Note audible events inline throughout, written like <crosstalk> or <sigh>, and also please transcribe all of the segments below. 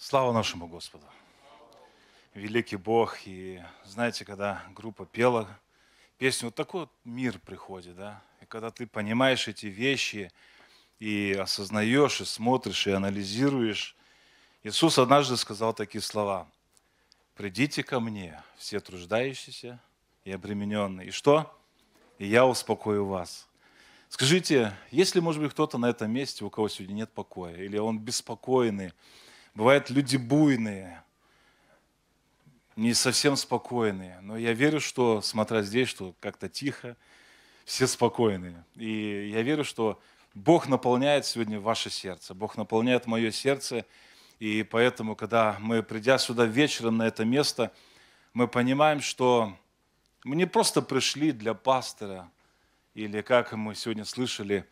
Слава нашему Господу! Великий Бог. И знаете, когда группа пела песню, вот такой вот мир приходит, да? И когда ты понимаешь эти вещи и осознаешь, и смотришь, и анализируешь, Иисус однажды сказал такие слова. «Придите ко мне, все труждающиеся и обремененные». И что? «И я успокою вас». Скажите, если, может быть, кто-то на этом месте, у кого сегодня нет покоя, или он беспокойный, Бывают люди буйные, не совсем спокойные. Но я верю, что, смотря здесь, что как-то тихо, все спокойные. И я верю, что Бог наполняет сегодня ваше сердце, Бог наполняет мое сердце. И поэтому, когда мы, придя сюда вечером на это место, мы понимаем, что мы не просто пришли для пастора, или как мы сегодня слышали,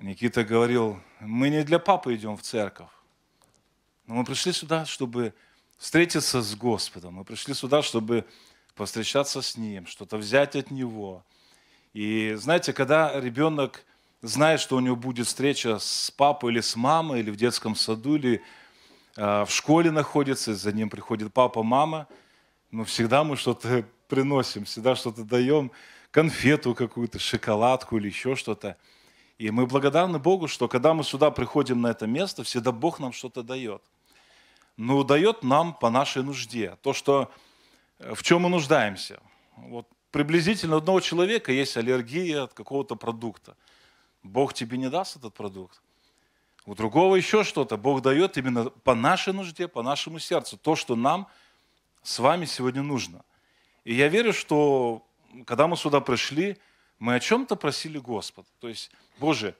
Никита говорил, мы не для папы идем в церковь, но мы пришли сюда, чтобы встретиться с Господом. Мы пришли сюда, чтобы повстречаться с Ним, что-то взять от Него. И знаете, когда ребенок знает, что у него будет встреча с папой или с мамой, или в детском саду, или э, в школе находится, за ним приходит папа, мама, ну всегда мы что-то <laughs> приносим, всегда что-то даем, конфету какую-то, шоколадку или еще что-то. И мы благодарны Богу, что когда мы сюда приходим на это место, всегда Бог нам что-то дает но дает нам по нашей нужде. То, что, э, в чем мы нуждаемся. Вот приблизительно одного человека есть аллергия от какого-то продукта. Бог тебе не даст этот продукт. У другого еще что-то. Бог дает именно по нашей нужде, по нашему сердцу. То, что нам с вами сегодня нужно. И я верю, что когда мы сюда пришли, мы о чем-то просили Господа. То есть, Боже,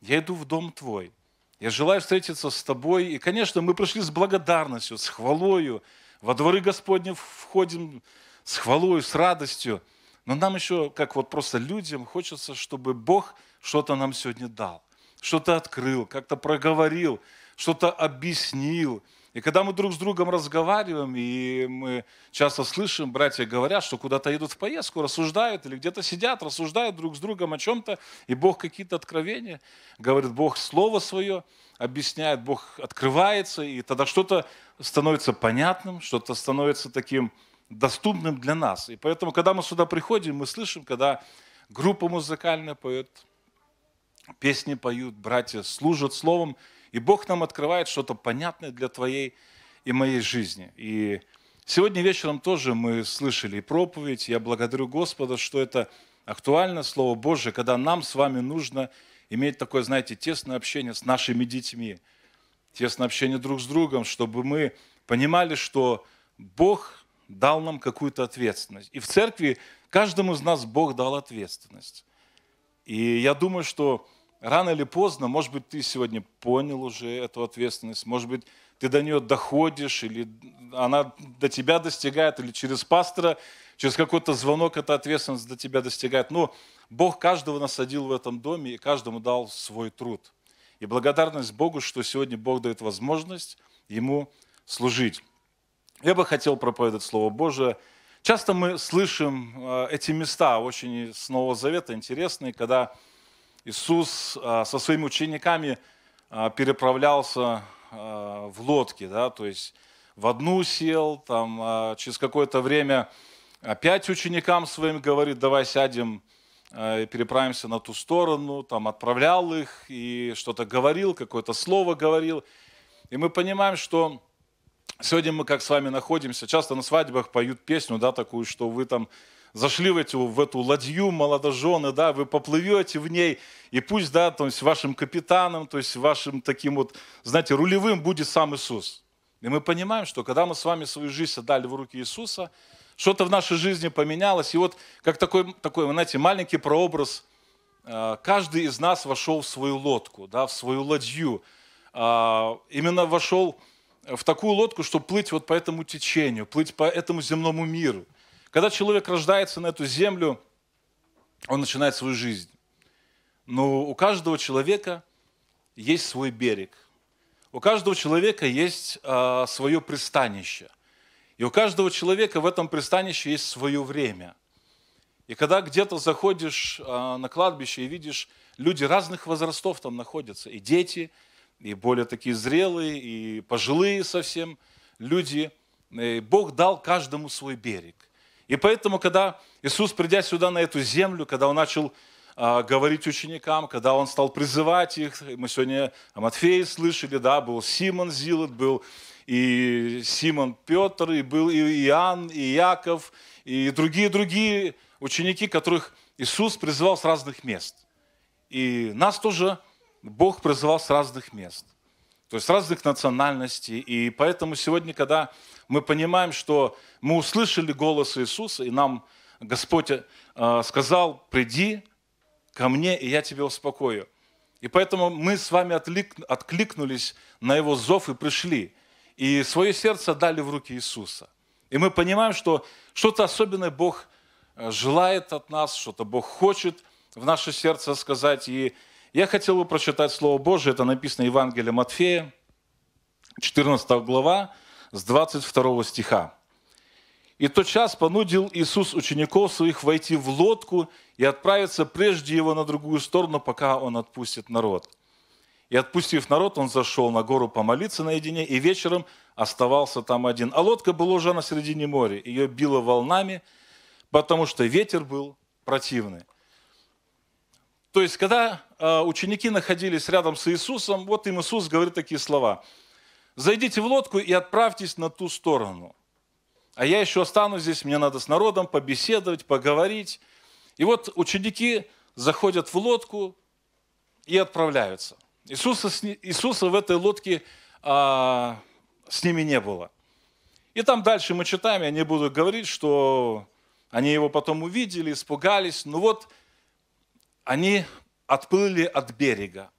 я иду в дом Твой – я желаю встретиться с тобой. И, конечно, мы пришли с благодарностью, с хвалою. Во дворы Господне входим с хвалою, с радостью. Но нам еще, как вот просто людям, хочется, чтобы Бог что-то нам сегодня дал, что-то открыл, как-то проговорил, что-то объяснил – и когда мы друг с другом разговариваем, и мы часто слышим, братья говорят, что куда-то едут в поездку, рассуждают, или где-то сидят, рассуждают друг с другом о чем-то, и Бог какие-то откровения, говорит Бог Слово Свое, объясняет, Бог открывается, и тогда что-то становится понятным, что-то становится таким доступным для нас. И поэтому, когда мы сюда приходим, мы слышим, когда группа музыкальная поет, песни поют, братья служат Словом, и Бог нам открывает что-то понятное для твоей и моей жизни. И сегодня вечером тоже мы слышали проповедь. Я благодарю Господа, что это актуально, Слово Божие, когда нам с вами нужно иметь такое, знаете, тесное общение с нашими детьми, тесное общение друг с другом, чтобы мы понимали, что Бог дал нам какую-то ответственность. И в церкви каждому из нас Бог дал ответственность. И я думаю, что рано или поздно, может быть, ты сегодня понял уже эту ответственность, может быть, ты до нее доходишь, или она до тебя достигает, или через пастора, через какой-то звонок эта ответственность до тебя достигает. Но Бог каждого насадил в этом доме и каждому дал свой труд. И благодарность Богу, что сегодня Бог дает возможность Ему служить. Я бы хотел проповедовать Слово Божие. Часто мы слышим э, эти места очень из Нового Завета интересные, когда Иисус а, со своими учениками а, переправлялся а, в лодке, да, то есть в одну сел, там через какое-то время опять ученикам своим говорит, давай сядем и переправимся на ту сторону, там отправлял их и что-то говорил, какое-то слово говорил. И мы понимаем, что сегодня мы как с вами находимся, часто на свадьбах поют песню, да, такую, что вы там зашли в, эти, в эту ладью молодожены, да, вы поплывете в ней, и пусть, да, то есть вашим капитаном, то есть вашим таким вот, знаете, рулевым будет сам Иисус. И мы понимаем, что когда мы с вами свою жизнь отдали в руки Иисуса, что-то в нашей жизни поменялось. И вот как такой, такой знаете, маленький прообраз, э, каждый из нас вошел в свою лодку, да, в свою ладью. А, именно вошел в такую лодку, чтобы плыть вот по этому течению, плыть по этому земному миру – когда человек рождается на эту землю, он начинает свою жизнь. Но у каждого человека есть свой берег. У каждого человека есть э, свое пристанище. И у каждого человека в этом пристанище есть свое время. И когда где-то заходишь э, на кладбище и видишь, люди разных возрастов там находятся, и дети, и более такие зрелые, и пожилые совсем люди. И Бог дал каждому свой берег. И поэтому, когда Иисус, придя сюда, на эту землю, когда Он начал э, говорить ученикам, когда Он стал призывать их, мы сегодня о Матфее слышали, да, был Симон Зилот, был и Симон Петр, и был и Иоанн, и Яков, и другие-другие ученики, которых Иисус призывал с разных мест. И нас тоже Бог призывал с разных мест, то есть с разных национальностей. И поэтому сегодня, когда мы понимаем, что мы услышали голос Иисуса, и нам Господь э, сказал, приди ко мне, и я тебя успокою. И поэтому мы с вами откликнулись на Его зов и пришли. И свое сердце дали в руки Иисуса. И мы понимаем, что что-то особенное Бог э, желает от нас, что-то Бог хочет в наше сердце сказать. И я хотел бы прочитать Слово Божие, это написано в Евангелии Матфея, 14 глава, с 22 стиха. «И тот час понудил Иисус учеников своих войти в лодку и отправиться прежде его на другую сторону, пока он отпустит народ. И отпустив народ, он зашел на гору помолиться наедине, и вечером оставался там один. А лодка была уже на середине моря, ее било волнами, потому что ветер был противный. То есть, когда э, ученики находились рядом с Иисусом, вот им Иисус говорит такие слова – Зайдите в лодку и отправьтесь на ту сторону. А я еще останусь здесь, мне надо с народом побеседовать, поговорить. И вот ученики заходят в лодку и отправляются. Иисуса, Иисуса в этой лодке а, с ними не было. И там дальше мы читаем, я не буду говорить, что они его потом увидели, испугались. Но ну вот они отплыли от берега.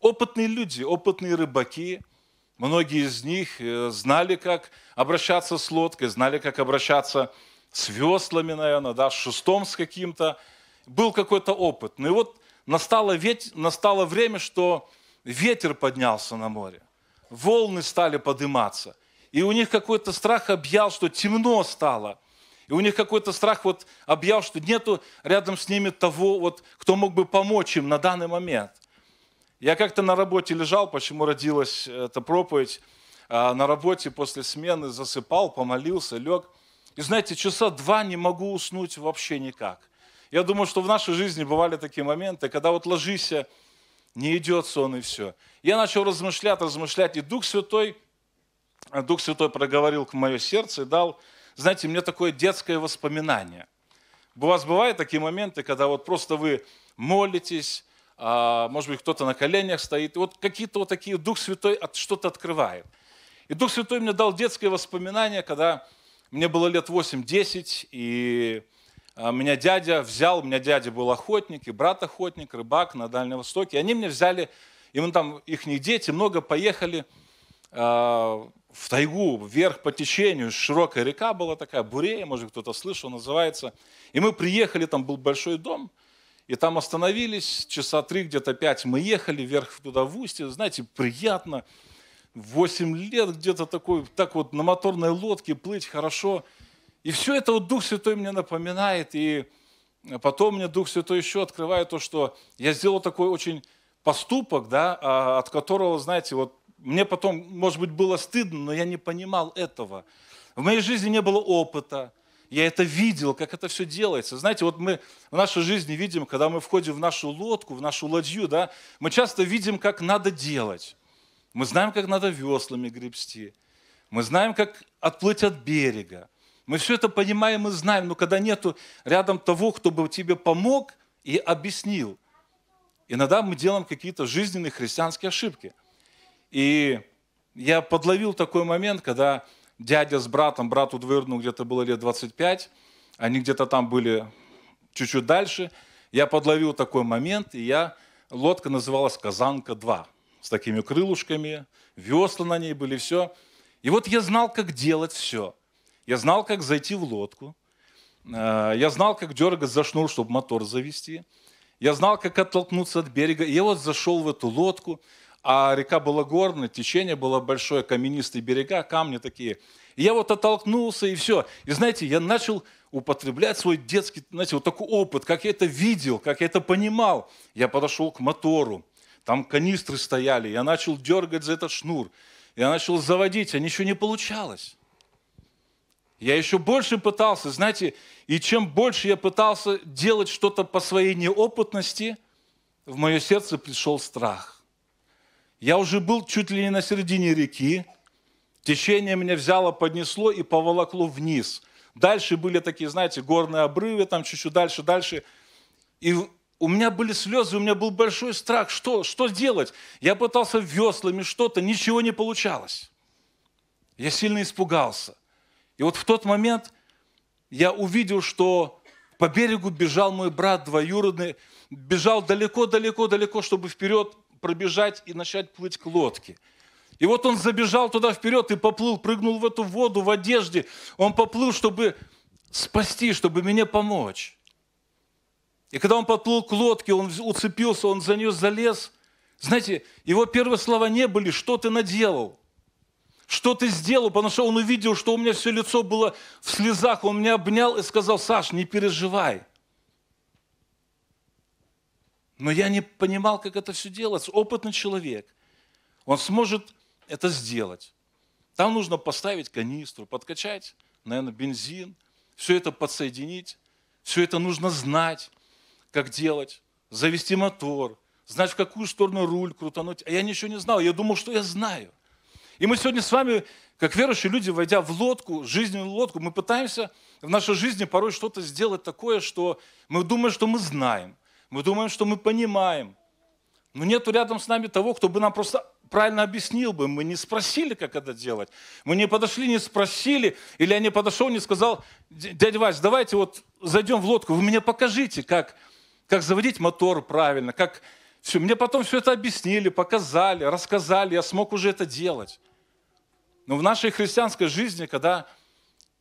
Опытные люди, опытные рыбаки – Многие из них э, знали, как обращаться с лодкой, знали, как обращаться с веслами, наверное, да, с шестом с каким-то. Был какой-то опыт. Ну и вот настало, ведь, настало время, что ветер поднялся на море, волны стали подниматься. И у них какой-то страх объял, что темно стало. И у них какой-то страх вот объял, что нету рядом с ними того, вот, кто мог бы помочь им на данный момент – я как-то на работе лежал, почему родилась эта проповедь, а, на работе после смены засыпал, помолился, лег. И знаете, часа два не могу уснуть вообще никак. Я думаю, что в нашей жизни бывали такие моменты, когда вот ложись, а, не идет сон и все. Я начал размышлять, размышлять, и Дух Святой, а, Дух Святой проговорил к мое сердце и дал, знаете, мне такое детское воспоминание. У вас бывают такие моменты, когда вот просто вы молитесь, а, может быть, кто-то на коленях стоит. И вот какие-то вот такие Дух Святой что-то открывает. И Дух Святой мне дал детское воспоминание, когда мне было лет 8-10, и а, меня дядя взял, у меня дядя был охотник, и брат охотник, рыбак на Дальнем Востоке. И они меня взяли, и мы там, их дети, много поехали а, в тайгу, вверх по течению. Широкая река была такая, Бурея, может, кто-то слышал, называется. И мы приехали, там был большой дом – и там остановились, часа три, где-то пять мы ехали вверх туда в устье, знаете, приятно. Восемь лет где-то такой, так вот на моторной лодке плыть хорошо. И все это вот Дух Святой мне напоминает. И потом мне Дух Святой еще открывает то, что я сделал такой очень поступок, да, а, от которого, знаете, вот мне потом, может быть, было стыдно, но я не понимал этого. В моей жизни не было опыта – я это видел, как это все делается. Знаете, вот мы в нашей жизни видим, когда мы входим в нашу лодку, в нашу ладью, да, мы часто видим, как надо делать. Мы знаем, как надо веслами гребсти. Мы знаем, как отплыть от берега. Мы все это понимаем и знаем, но когда нету рядом того, кто бы тебе помог и объяснил, иногда мы делаем какие-то жизненные христианские ошибки. И я подловил такой момент, когда дядя с братом, брату двоюродному где-то было лет 25, они где-то там были чуть-чуть дальше. Я подловил такой момент, и я... Лодка называлась «Казанка-2» с такими крылышками, весла на ней были, все. И вот я знал, как делать все. Я знал, как зайти в лодку. Э, я знал, как дергать за шнур, чтобы мотор завести. Я знал, как оттолкнуться от берега. И я вот зашел в эту лодку – а река была горная, течение было большое, каменистые берега, камни такие. И я вот оттолкнулся, и все. И знаете, я начал употреблять свой детский, знаете, вот такой опыт, как я это видел, как я это понимал. Я подошел к мотору, там канистры стояли, я начал дергать за этот шнур, я начал заводить, а ничего не получалось. Я еще больше пытался, знаете, и чем больше я пытался делать что-то по своей неопытности, в мое сердце пришел страх. Я уже был чуть ли не на середине реки. Течение меня взяло, поднесло и поволокло вниз. Дальше были такие, знаете, горные обрывы, там чуть-чуть дальше, дальше. И у меня были слезы, у меня был большой страх. Что, что делать? Я пытался веслами что-то, ничего не получалось. Я сильно испугался. И вот в тот момент я увидел, что по берегу бежал мой брат двоюродный, бежал далеко-далеко-далеко, чтобы вперед пробежать и начать плыть к лодке. И вот он забежал туда вперед и поплыл, прыгнул в эту воду в одежде. Он поплыл, чтобы спасти, чтобы мне помочь. И когда он поплыл к лодке, он уцепился, он за нее залез. Знаете, его первые слова не были «что ты наделал?», «что ты сделал?», потому что он увидел, что у меня все лицо было в слезах, он меня обнял и сказал «Саш, не переживай, но я не понимал, как это все делать. Опытный человек, он сможет это сделать. Там нужно поставить канистру, подкачать, наверное, бензин, все это подсоединить, все это нужно знать, как делать, завести мотор, знать, в какую сторону руль крутануть. А я ничего не знал, я думал, что я знаю. И мы сегодня с вами, как верующие люди, войдя в лодку, жизненную лодку, мы пытаемся в нашей жизни порой что-то сделать такое, что мы думаем, что мы знаем. Мы думаем, что мы понимаем. Но нету рядом с нами того, кто бы нам просто правильно объяснил бы. Мы не спросили, как это делать. Мы не подошли, не спросили. Или я не подошел, не сказал, дядя Вась, давайте вот зайдем в лодку, вы мне покажите, как, как заводить мотор правильно, как все. Мне потом все это объяснили, показали, рассказали, я смог уже это делать. Но в нашей христианской жизни, когда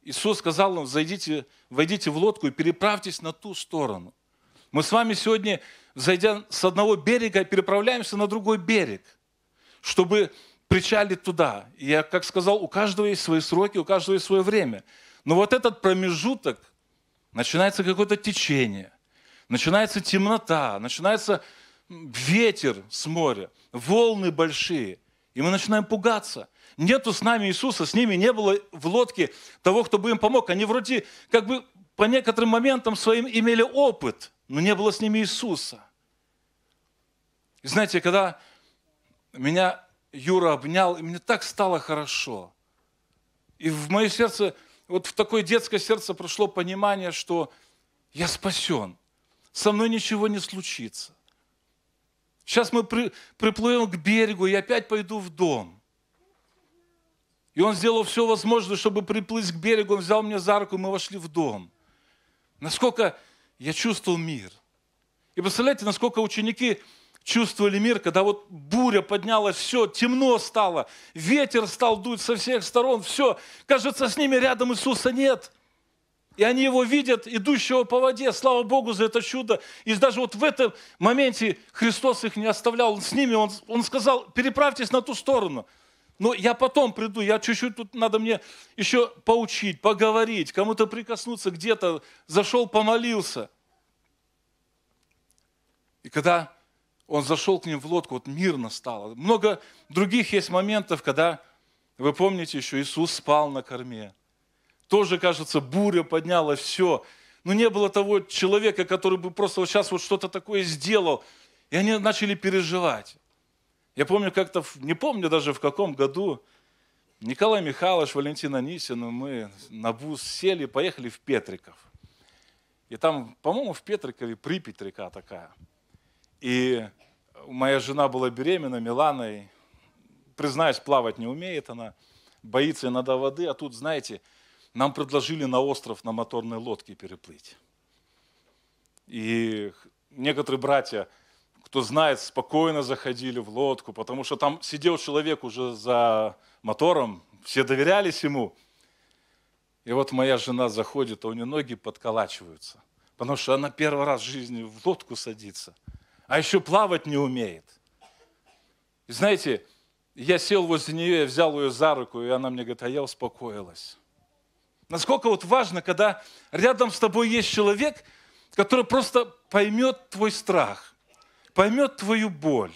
Иисус сказал нам, зайдите, войдите в лодку и переправьтесь на ту сторону – мы с вами сегодня, зайдя с одного берега, переправляемся на другой берег, чтобы причалить туда. И я, как сказал, у каждого есть свои сроки, у каждого есть свое время. Но вот этот промежуток, начинается какое-то течение, начинается темнота, начинается ветер с моря, волны большие. И мы начинаем пугаться. Нету с нами Иисуса, с ними не было в лодке того, кто бы им помог. Они вроде как бы по некоторым моментам своим имели опыт – но не было с ними Иисуса. И знаете, когда меня Юра обнял, и мне так стало хорошо. И в мое сердце, вот в такое детское сердце прошло понимание, что я спасен, со мной ничего не случится. Сейчас мы при, приплывем к берегу, и опять пойду в дом. И он сделал все возможное, чтобы приплыть к берегу, он взял меня за руку, и мы вошли в дом. Насколько я чувствовал мир. И представляете, насколько ученики чувствовали мир, когда вот буря поднялась, все, темно стало, ветер стал дуть со всех сторон, все, кажется, с ними рядом Иисуса нет. И они его видят, идущего по воде. Слава Богу за это чудо. И даже вот в этом моменте Христос их не оставлял. С ними он, он сказал, переправьтесь на ту сторону – но я потом приду, я чуть-чуть тут надо мне еще поучить, поговорить, кому-то прикоснуться, где-то зашел, помолился. И когда он зашел к ним в лодку, вот мирно стало. Много других есть моментов, когда, вы помните еще, Иисус спал на корме. Тоже, кажется, буря подняла все. Но не было того человека, который бы просто вот сейчас вот что-то такое сделал. И они начали переживать. Я помню как-то, не помню даже в каком году, Николай Михайлович, Валентин Анисин, мы на бус сели, поехали в Петриков. И там, по-моему, в Петрикове Припять река такая. И моя жена была беременна, Миланой. Признаюсь, плавать не умеет она, боится иногда воды. А тут, знаете, нам предложили на остров на моторной лодке переплыть. И некоторые братья кто знает, спокойно заходили в лодку, потому что там сидел человек уже за мотором, все доверялись ему. И вот моя жена заходит, а у нее ноги подколачиваются, потому что она первый раз в жизни в лодку садится, а еще плавать не умеет. И знаете, я сел возле нее, я взял ее за руку, и она мне говорит, а я успокоилась. Насколько вот важно, когда рядом с тобой есть человек, который просто поймет твой страх, поймет твою боль,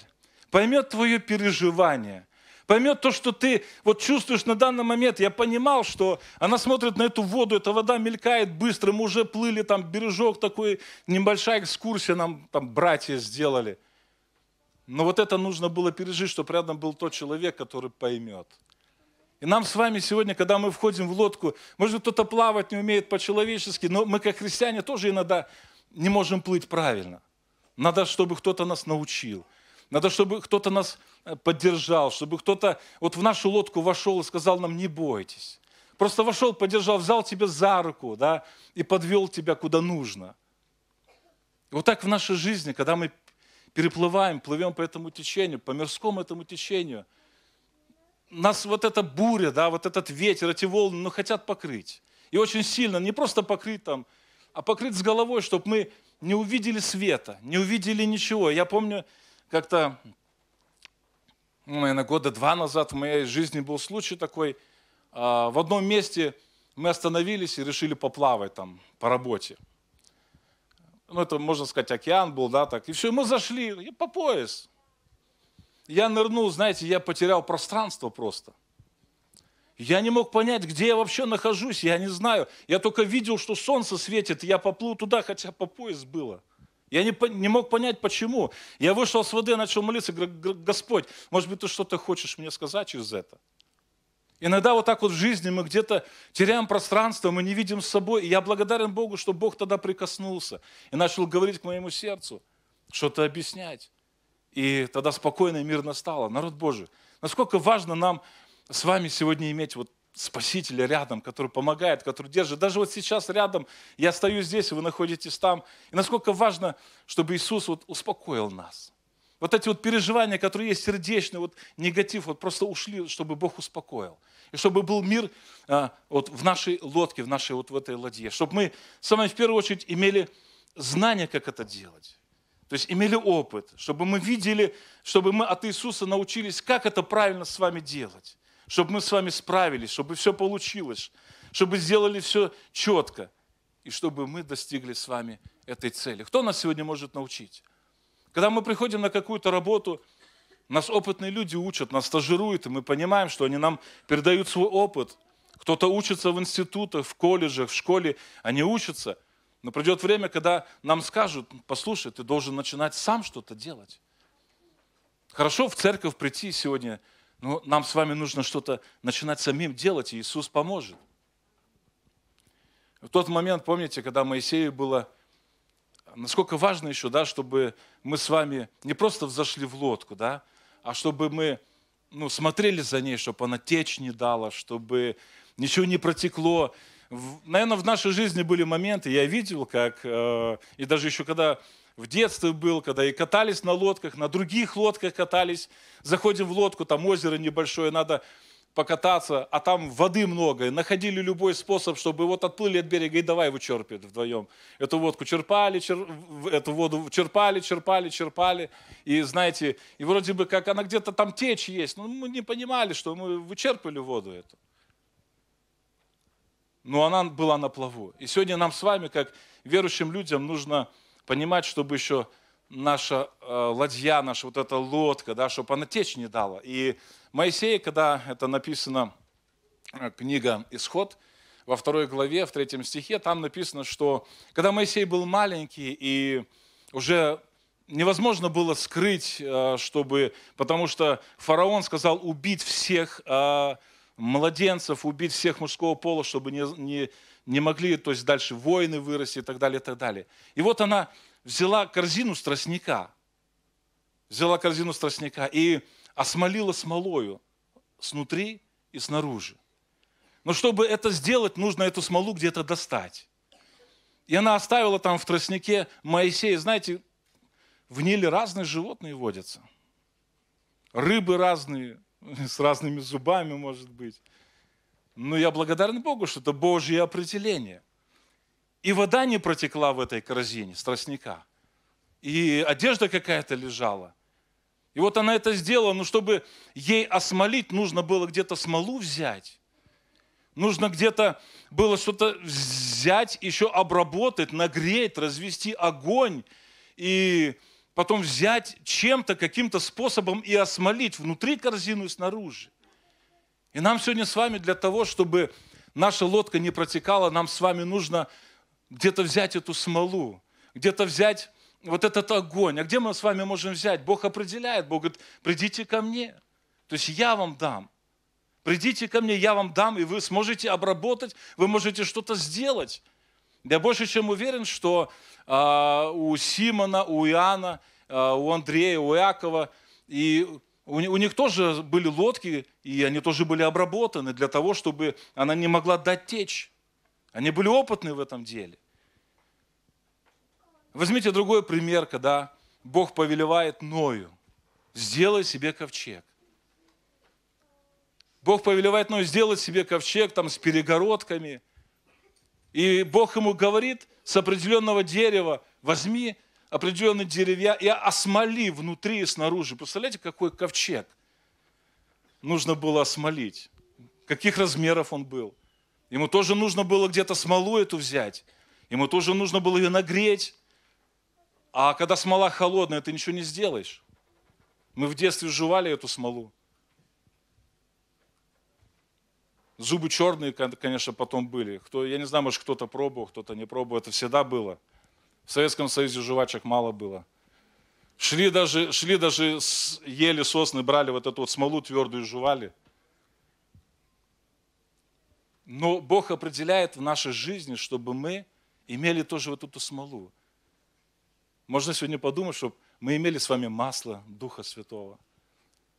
поймет твое переживание, поймет то, что ты вот чувствуешь на данный момент. Я понимал, что она смотрит на эту воду, эта вода мелькает быстро, мы уже плыли, там бережок такой, небольшая экскурсия нам там братья сделали. Но вот это нужно было пережить, чтобы рядом был тот человек, который поймет. И нам с вами сегодня, когда мы входим в лодку, может быть, кто-то плавать не умеет по-человечески, но мы, как христиане, тоже иногда не можем плыть правильно. Надо, чтобы кто-то нас научил. Надо, чтобы кто-то нас э, поддержал, чтобы кто-то вот в нашу лодку вошел и сказал нам, не бойтесь. Просто вошел, поддержал, взял тебя за руку, да, и подвел тебя куда нужно. вот так в нашей жизни, когда мы переплываем, плывем по этому течению, по мирскому этому течению, нас вот эта буря, да, вот этот ветер, эти волны, ну, хотят покрыть. И очень сильно, не просто покрыть там, а покрыть с головой, чтобы мы не увидели света, не увидели ничего. Я помню, как-то, наверное, года два назад в моей жизни был случай такой. А, в одном месте мы остановились и решили поплавать там по работе. Ну, это, можно сказать, океан был, да, так. И все, мы зашли, я по пояс. Я нырнул, знаете, я потерял пространство просто – я не мог понять, где я вообще нахожусь, я не знаю. Я только видел, что солнце светит, и я поплыл туда, хотя по пояс было. Я не, не мог понять, почему. Я вышел с воды, начал молиться, говорю, Господь, может быть, ты что-то хочешь мне сказать через это? Иногда вот так вот в жизни мы где-то теряем пространство, мы не видим с собой. И я благодарен Богу, что Бог тогда прикоснулся и начал говорить к моему сердцу, что-то объяснять. И тогда спокойно и мирно стало. Народ Божий, насколько важно нам с вами сегодня иметь вот Спасителя рядом, который помогает, который держит. Даже вот сейчас рядом, я стою здесь, вы находитесь там. И насколько важно, чтобы Иисус вот успокоил нас. Вот эти вот переживания, которые есть сердечные, вот негатив, вот просто ушли, чтобы Бог успокоил. И чтобы был мир а, вот в нашей лодке, в нашей вот в этой ладье. Чтобы мы, самое в первую очередь, имели знание, как это делать. То есть имели опыт, чтобы мы видели, чтобы мы от Иисуса научились, как это правильно с вами делать чтобы мы с вами справились, чтобы все получилось, чтобы сделали все четко, и чтобы мы достигли с вами этой цели. Кто нас сегодня может научить? Когда мы приходим на какую-то работу, нас опытные люди учат, нас стажируют, и мы понимаем, что они нам передают свой опыт. Кто-то учится в институтах, в колледжах, в школе, они учатся. Но придет время, когда нам скажут, послушай, ты должен начинать сам что-то делать. Хорошо в церковь прийти сегодня – но ну, нам с вами нужно что-то начинать самим делать, и Иисус поможет. В тот момент, помните, когда Моисею было, насколько важно еще, да, чтобы мы с вами не просто взошли в лодку, да, а чтобы мы ну, смотрели за ней, чтобы она течь не дала, чтобы ничего не протекло. Наверное, в нашей жизни были моменты, я видел, как, э, и даже еще когда в детстве был, когда и катались на лодках, на других лодках катались. Заходим в лодку, там озеро небольшое, надо покататься, а там воды много. И находили любой способ, чтобы вот отплыли от берега и давай его черпать вдвоем. Эту водку черпали, чер... эту воду черпали, черпали, черпали. И знаете, и вроде бы как она где-то там течь есть, но мы не понимали, что мы вычерпали воду эту. Но она была на плаву. И сегодня нам с вами, как верующим людям, нужно понимать, чтобы еще наша э, ладья, наша вот эта лодка, да, чтобы она течь не дала. И Моисей, когда это написано, э, книга «Исход», во второй главе, в третьем стихе, там написано, что когда Моисей был маленький и уже невозможно было скрыть, э, чтобы, потому что фараон сказал убить всех э, младенцев, убить всех мужского пола, чтобы не, не, не могли, то есть дальше воины вырасти и так далее, и так далее. И вот она взяла корзину с взяла корзину с и осмолила смолою снутри и снаружи. Но чтобы это сделать, нужно эту смолу где-то достать. И она оставила там в тростнике Моисея. Знаете, в Ниле разные животные водятся. Рыбы разные, <laughs> с разными зубами, может быть. Но я благодарен Богу, что это Божье определение. И вода не протекла в этой корзине страстника, И одежда какая-то лежала. И вот она это сделала, но ну, чтобы ей осмолить, нужно было где-то смолу взять. Нужно где-то было что-то взять, еще обработать, нагреть, развести огонь. И потом взять чем-то, каким-то способом и осмолить внутри корзину и снаружи. И нам сегодня с вами для того, чтобы наша лодка не протекала, нам с вами нужно где-то взять эту смолу, где-то взять вот этот огонь. А где мы с вами можем взять? Бог определяет. Бог говорит, придите ко мне. То есть я вам дам. Придите ко мне, я вам дам, и вы сможете обработать, вы можете что-то сделать. Я больше чем уверен, что э, у Симона, у Иоанна, э, у Андрея, у Иакова и у них тоже были лодки, и они тоже были обработаны для того, чтобы она не могла дать течь. Они были опытны в этом деле. Возьмите другой пример, когда Бог повелевает Ною, сделай себе ковчег. Бог повелевает Ною сделать себе ковчег там с перегородками. И Бог ему говорит с определенного дерева, возьми определенные деревья и осмоли внутри и снаружи. Представляете, какой ковчег нужно было осмолить? Каких размеров он был? Ему тоже нужно было где-то смолу эту взять. Ему тоже нужно было ее нагреть. А когда смола холодная, ты ничего не сделаешь. Мы в детстве жевали эту смолу. Зубы черные, конечно, потом были. Кто, я не знаю, может, кто-то пробовал, кто-то не пробовал. Это всегда было – в Советском Союзе жвачек мало было. Шли даже, шли даже ели сосны, брали вот эту вот смолу твердую, и жевали. Но Бог определяет в нашей жизни, чтобы мы имели тоже вот эту смолу. Можно сегодня подумать, чтобы мы имели с вами масло Духа Святого.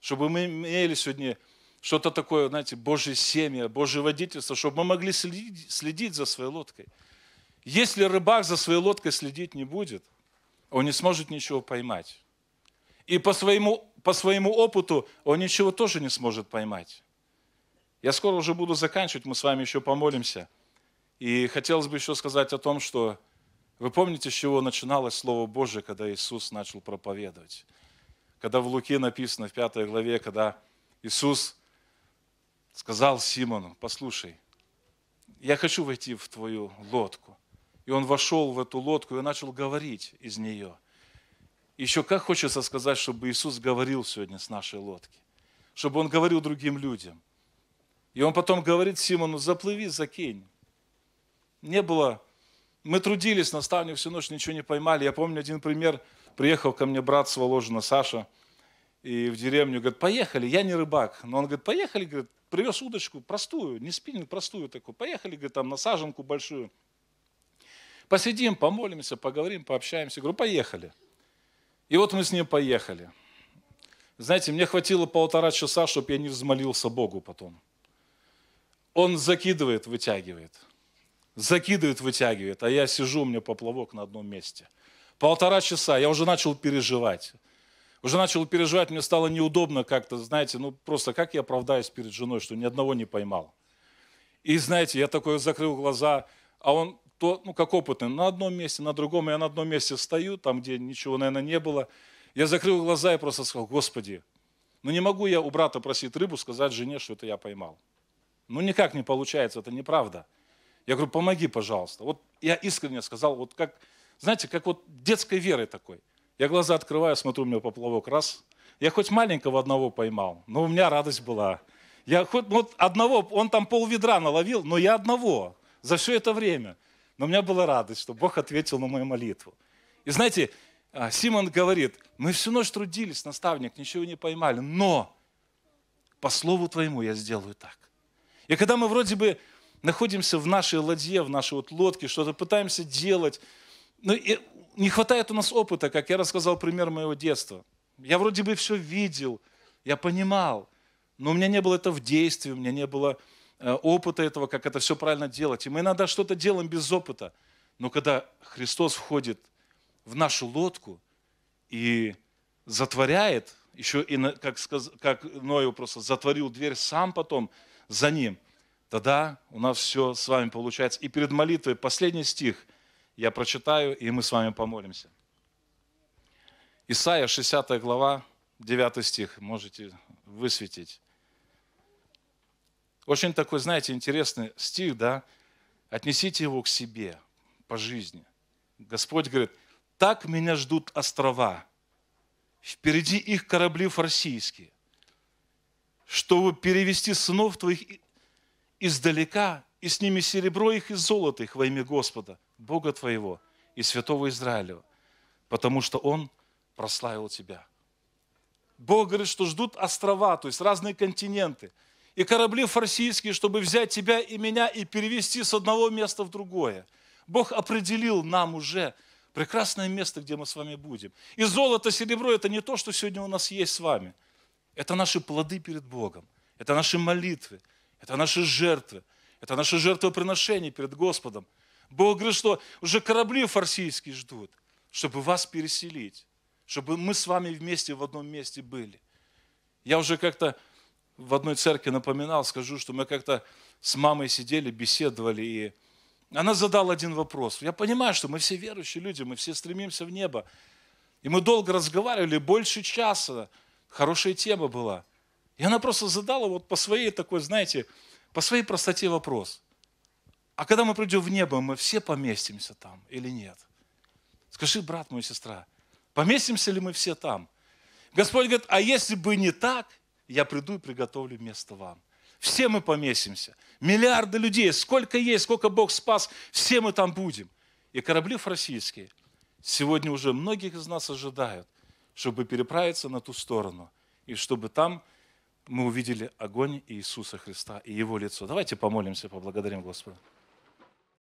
Чтобы мы имели сегодня что-то такое, знаете, Божье семя, Божье водительство, чтобы мы могли следить, следить за своей лодкой – если рыбак за своей лодкой следить не будет, он не сможет ничего поймать. И по своему, по своему опыту он ничего тоже не сможет поймать. Я скоро уже буду заканчивать, мы с вами еще помолимся. И хотелось бы еще сказать о том, что вы помните, с чего начиналось Слово Божие, когда Иисус начал проповедовать? Когда в Луке написано, в пятой главе, когда Иисус сказал Симону, послушай, я хочу войти в твою лодку. И он вошел в эту лодку и начал говорить из нее. Еще как хочется сказать, чтобы Иисус говорил сегодня с нашей лодки, чтобы Он говорил другим людям. И Он потом говорит Симону, заплыви, закинь. Не было, мы трудились, на ставне всю ночь, ничего не поймали. Я помню один пример, приехал ко мне брат с Воложина, Саша, и в деревню, говорит, поехали, я не рыбак, но он говорит, поехали, говорит, привез удочку простую, не спиннинг, простую такую, поехали, говорит, там на саженку большую, Посидим, помолимся, поговорим, пообщаемся. Я говорю, поехали. И вот мы с ним поехали. Знаете, мне хватило полтора часа, чтобы я не взмолился Богу потом. Он закидывает, вытягивает. Закидывает, вытягивает. А я сижу, у меня поплавок на одном месте. Полтора часа, я уже начал переживать. Уже начал переживать, мне стало неудобно как-то, знаете, ну просто как я оправдаюсь перед женой, что ни одного не поймал. И знаете, я такой закрыл глаза, а он то, ну, как опытный, на одном месте, на другом, я на одном месте стою, там, где ничего, наверное, не было. Я закрыл глаза и просто сказал, Господи, ну не могу я у брата просить рыбу, сказать жене, что это я поймал. Ну никак не получается, это неправда. Я говорю, помоги, пожалуйста. Вот я искренне сказал, вот как, знаете, как вот детской верой такой. Я глаза открываю, смотрю, у меня поплавок раз. Я хоть маленького одного поймал, но у меня радость была. Я хоть ну, вот одного, он там пол ведра наловил, но я одного за все это время – но у меня была радость, что Бог ответил на мою молитву. И знаете, а, Симон говорит, мы всю ночь трудились, наставник, ничего не поймали, но по слову твоему я сделаю так. И когда мы вроде бы находимся в нашей ладье, в нашей вот лодке, что-то пытаемся делать, но ну не хватает у нас опыта, как я рассказал пример моего детства. Я вроде бы все видел, я понимал, но у меня не было это в действии, у меня не было Э, опыта этого, как это все правильно делать. И мы иногда что-то делаем без опыта. Но когда Христос входит в нашу лодку и затворяет, еще и, как, сказ, как Ною просто затворил дверь сам потом за ним, тогда у нас все с вами получается. И перед молитвой последний стих я прочитаю, и мы с вами помолимся. Исайя 60 глава, 9 стих, можете высветить. Очень такой, знаете, интересный стих, да? Отнесите его к себе по жизни. Господь говорит, так меня ждут острова. Впереди их корабли фарсийские, чтобы перевести сынов твоих издалека, и с ними серебро их и золото их во имя Господа, Бога твоего и святого Израилева, потому что Он прославил тебя. Бог говорит, что ждут острова, то есть разные континенты – и корабли фарсийские, чтобы взять тебя и меня и перевести с одного места в другое. Бог определил нам уже прекрасное место, где мы с вами будем. И золото, серебро – это не то, что сегодня у нас есть с вами. Это наши плоды перед Богом, это наши молитвы, это наши жертвы, это наши жертвоприношения перед Господом. Бог говорит, что уже корабли фарсийские ждут, чтобы вас переселить, чтобы мы с вами вместе в одном месте были. Я уже как-то в одной церкви напоминал, скажу, что мы как-то с мамой сидели, беседовали, и она задала один вопрос. Я понимаю, что мы все верующие люди, мы все стремимся в небо. И мы долго разговаривали, больше часа. Хорошая тема была. И она просто задала вот по своей такой, знаете, по своей простоте вопрос. А когда мы придем в небо, мы все поместимся там или нет? Скажи, брат мой, сестра, поместимся ли мы все там? Господь говорит, а если бы не так, я приду и приготовлю место вам. Все мы поместимся. Миллиарды людей, сколько есть, сколько Бог спас, все мы там будем. И корабли российские сегодня уже многих из нас ожидают, чтобы переправиться на ту сторону, и чтобы там мы увидели огонь Иисуса Христа и Его лицо. Давайте помолимся, поблагодарим Господа.